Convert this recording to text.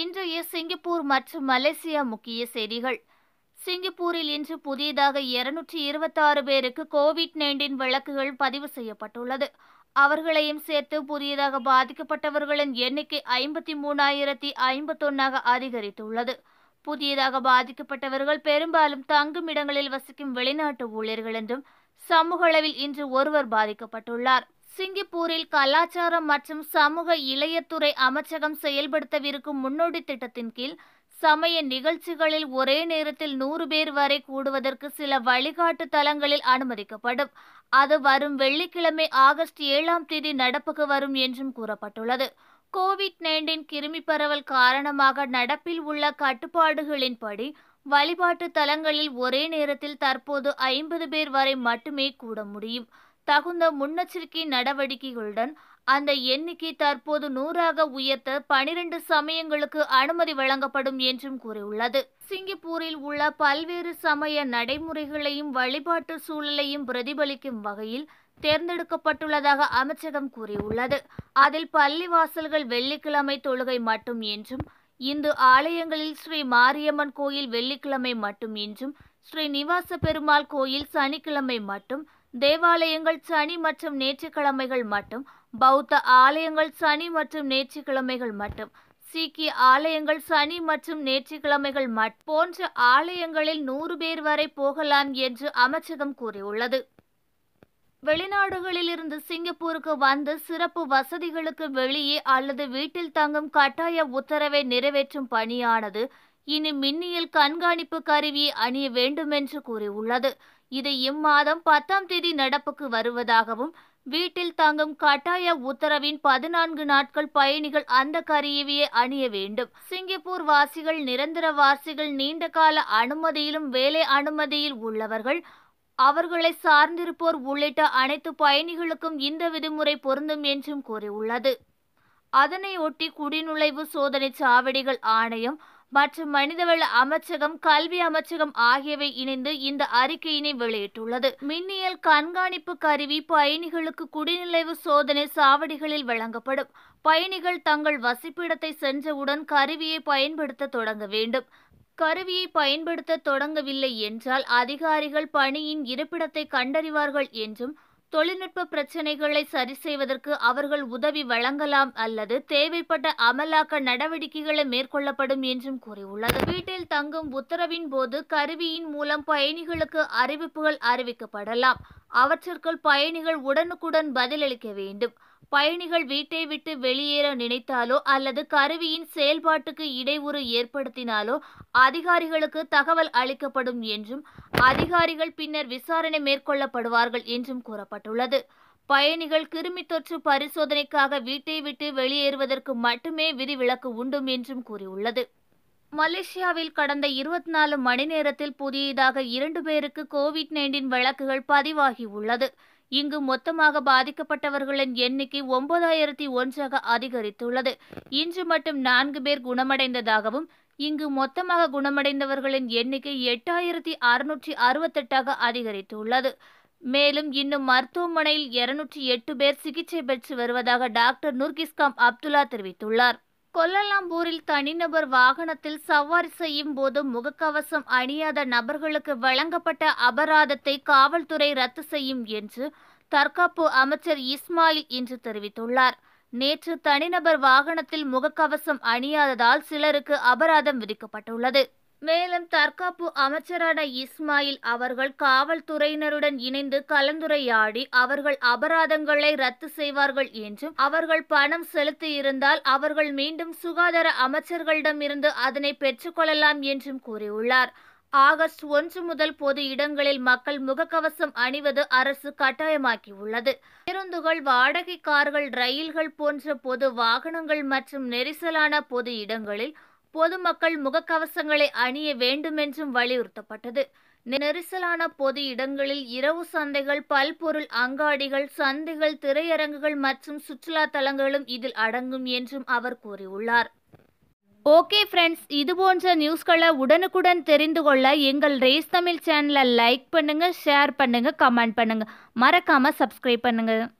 இன்றைய சிங்கப்பூர் மற்றும் மலேசியா முக்கிய செய்திகள் சிங்கப்பூரில் இன்று புதியதாக இருநூற்றி இருபத்தாறு பேருக்கு கோவிட் நைன்டீன் விளக்குகள் பதிவு செய்யப்பட்டுள்ளது அவர்களையும் சேர்த்து புதியதாக பாதிக்கப்பட்டவர்களின் எண்ணிக்கை ஐம்பத்தி மூணாயிரத்தி ஐம்பத்தொன்னாக அதிகரித்துள்ளது புதியதாக பாதிக்கப்பட்டவர்கள் பெரும்பாலும் தங்கும் இடங்களில் வசிக்கும் வெளிநாட்டு ஊழியர்கள் என்றும் சமூக அளவில் இன்று ஒருவர் பாதிக்கப்பட்டுள்ளார் சிங்கப்பூரில் கலாச்சாரம் மற்றும் சமூக இளையத்துறை அமைச்சகம் செயல்படுத்தவிருக்கும் முன்னோடி திட்டத்தின் கீழ் சமய நிகழ்ச்சிகளில் ஒரே நேரத்தில் நூறு பேர் வரை கூடுவதற்கு சில வழிகாட்டு தலங்களில் அனுமதிக்கப்படும் அது வரும் வெள்ளிக்கிழமை ஆகஸ்ட் ஏழாம் தேதி நடப்புக்கு வரும் என்றும் கூறப்பட்டுள்ளது கோவிட் நைன்டீன் கிருமி பரவல் காரணமாக நடப்பில் உள்ள கட்டுப்பாடுகளின்படி வழிபாட்டு தலங்களில் ஒரே நேரத்தில் தற்போது ஐம்பது பேர் வரை மட்டுமே கூட முடியும் தகுந்த முன்னெச்சரிக்கை நடவடிக்கைகளுடன் அந்த எண்ணிக்கை தற்போது நூறாக உயர்த்த பனிரெண்டு சமயங்களுக்கு அனுமதி வழங்கப்படும் என்றும் கூறியுள்ளது சிங்கப்பூரில் உள்ள பல்வேறு சமய நடைமுறைகளையும் வழிபாட்டு சூழலையும் பிரதிபலிக்கும் வகையில் தேர்ந்தெடுக்கப்பட்டுள்ளதாக அமைச்சகம் கூறியுள்ளது அதில் பள்ளிவாசல்கள் வெள்ளிக்கிழமை தொழுகை மட்டும் என்றும் இந்து ஆலயங்களில் ஸ்ரீ மாரியம்மன் கோயில் வெள்ளிக்கிழமை மட்டும் இன்றும் ஸ்ரீ நிவாச பெருமாள் கோயில் சனிக்கிழமை மட்டும் தேவாலயங்கள் சனி மற்றும் நேற்றுக்கிழமைகள் மட்டும் பௌத்த ஆலயங்கள் சனி மற்றும் நேற்றுக்கிழமைகள் மட்டும் சீக்கிய ஆலயங்கள் சனி மற்றும் நேற்றுக்கிழமைகள் மட் போன்ற ஆலயங்களில் நூறு பேர் வரை போகலாம் என்று அமைச்சகம் கூறியுள்ளது வெளிநாடுகளில் இருந்து சிங்கப்பூருக்கு வந்து சிறப்பு வசதிகளுக்கு வெளியே அல்லது வீட்டில் தங்கும் கட்டாய உத்தரவை நிறைவேற்றும் பணியானது இனி மின்னியல் கண்காணிப்பு கருவியை அணிய வேண்டும் என்று கூறியுள்ளது இது இம்மாதம் பத்தாம் தேதி நடப்புக்கு வருவதாகவும் வீட்டில் தங்கும் கட்டாய உத்தரவின் பதினான்கு நாட்கள் பயணிகள் அந்த கருவியை அணிய வேண்டும் சிங்கப்பூர் வாசிகள் நிரந்தர வாசிகள் நீண்டகால அனுமதியிலும் வேலை அனுமதியில் உள்ளவர்கள் அவர்களை சார்ந்திருப்போர் உள்ளிட்ட அனைத்து பயணிகளுக்கும் இந்த விதிமுறை பொருந்தும் என்றும் கூறியுள்ளது அதனையொட்டி குடிநுழைவு சோதனை சாவடிகள் ஆணையம் மற்றும் மனிதவள அமைச்சகம் கல்வி அமைச்சகம் ஆகியவை இணைந்து இந்த அறிக்கையினை வெளியிட்டுள்ளது மின்னியல் கண்காணிப்பு கருவி பயணிகளுக்கு குடிநுழைவு சோதனை சாவடிகளில் வழங்கப்படும் பயணிகள் தங்கள் வசிப்பிடத்தை சென்றவுடன் கருவியை பயன்படுத்த தொடங்க வேண்டும் கருவியை பயன்படுத்த தொடங்கவில்லை என்றால் அதிகாரிகள் பணியின் இருப்பிடத்தை கண்டறிவார்கள் என்றும் தொழில்நுட்ப பிரச்சினைகளை சரி செய்வதற்கு அவர்கள் உதவி வழங்கலாம் அல்லது தேவைப்பட்ட அமலாக்க நடவடிக்கைகளை மேற்கொள்ளப்படும் என்றும் கூறியுள்ளது வீட்டில் தங்கும் உத்தரவின் போது கருவியின் மூலம் பயணிகளுக்கு அறிவிப்புகள் அறிவிக்கப்படலாம் அவற்றிற்குள் பயணிகள் உடனுக்குடன் பதிலளிக்க வேண்டும் பயணிகள் வீட்டை விட்டு வெளியேற நினைத்தாலோ அல்லது கருவியின் செயல்பாட்டுக்கு இடையூறு ஏற்படுத்தினாலோ அதிகாரிகளுக்கு தகவல் அளிக்கப்படும் என்றும் அதிகாரிகள் பின்னர் விசாரணை மேற்கொள்ளப்படுவார்கள் என்றும் கூறப்பட்டுள்ளது பயணிகள் கிருமி தொற்று பரிசோதனைக்காக வீட்டை விட்டு வெளியேறுவதற்கு மட்டுமே விதிவிலக்கு உண்டும் என்றும் கூறியுள்ளது மலேசியாவில் கடந்த இருபத்தி நாலு மணி நேரத்தில் புதியதாக இரண்டு பேருக்கு கோவிட் நைன்டீன் வழக்குகள் பதிவாகியுள்ளது இங்கு மொத்தமாக பாதிக்கப்பட்டவர்களின் எண்ணிக்கை ஒன்பதாயிரத்தி ஒன்றாக அதிகரித்துள்ளது இன்று மட்டும் நான்கு பேர் குணமடைந்ததாகவும் இங்கு மொத்தமாக குணமடைந்தவர்களின் எண்ணிக்கை எட்டாயிரத்தி அறுநூற்றி அறுபத்தெட்டாக அதிகரித்துள்ளது மேலும் இன்னும் மருத்துவமனையில் இருநூற்றி எட்டு பேர் சிகிச்சை பெற்று வருவதாக டாக்டர் நுர்கிஸ்காம் அப்துல்லா தெரிவித்துள்ளார் கொல்லலாம்பூரில் தனிநபர் வாகனத்தில் சவாரி செய்யும் போது முகக்கவசம் அணியாத நபர்களுக்கு வழங்கப்பட்ட அபராதத்தை காவல்துறை ரத்து செய்யும் என்று தற்காப்பு அமைச்சர் இஸ்மாயில் இன்று தெரிவித்துள்ளார் நேற்று தனிநபர் வாகனத்தில் முகக்கவசம் அணியாததால் சிலருக்கு அபராதம் விதிக்கப்பட்டுள்ளது மேலும் தற்காப்பு அமைச்சரான இஸ்மாயில் அவர்கள் காவல்துறையினருடன் இணைந்து கலந்துரையாடி அவர்கள் அபராதங்களை ரத்து செய்வார்கள் என்றும் அவர்கள் பணம் செலுத்தியிருந்தால் அவர்கள் மீண்டும் சுகாதார அமைச்சர்களிடமிருந்து இருந்து அதனை பெற்றுக்கொள்ளலாம் என்றும் கூறியுள்ளார் ஆகஸ்ட் ஒன்று முதல் பொது இடங்களில் மக்கள் முகக்கவசம் அணிவது அரசு கட்டாயமாக்கியுள்ளது பேருந்துகள் வாடகை கார்கள் ரயில்கள் போன்ற பொது வாகனங்கள் மற்றும் நெரிசலான பொது இடங்களில் பொதுமக்கள் முகக்கவசங்களை அணிய வேண்டுமென்றும் வலியுறுத்தப்பட்டது நெரிசலான பொது இடங்களில் இரவு சந்தைகள் பல்பொருள் அங்காடிகள் சந்தைகள் திரையரங்குகள் மற்றும் சுற்றுலா தலங்களும் இதில் அடங்கும் என்றும் அவர் கூறியுள்ளார் ஓகே ஃப்ரெண்ட்ஸ் இது போன்ற நியூஸ்களை உடனுக்குடன் தெரிந்து கொள்ள எங்கள் ரேஸ் தமிழ் சேனலை லைக் பண்ணுங்கள் ஷேர் பண்ணுங்கள் கமெண்ட் பண்ணுங்கள் மறக்காமல் சப்ஸ்கிரைப் பண்ணுங்கள்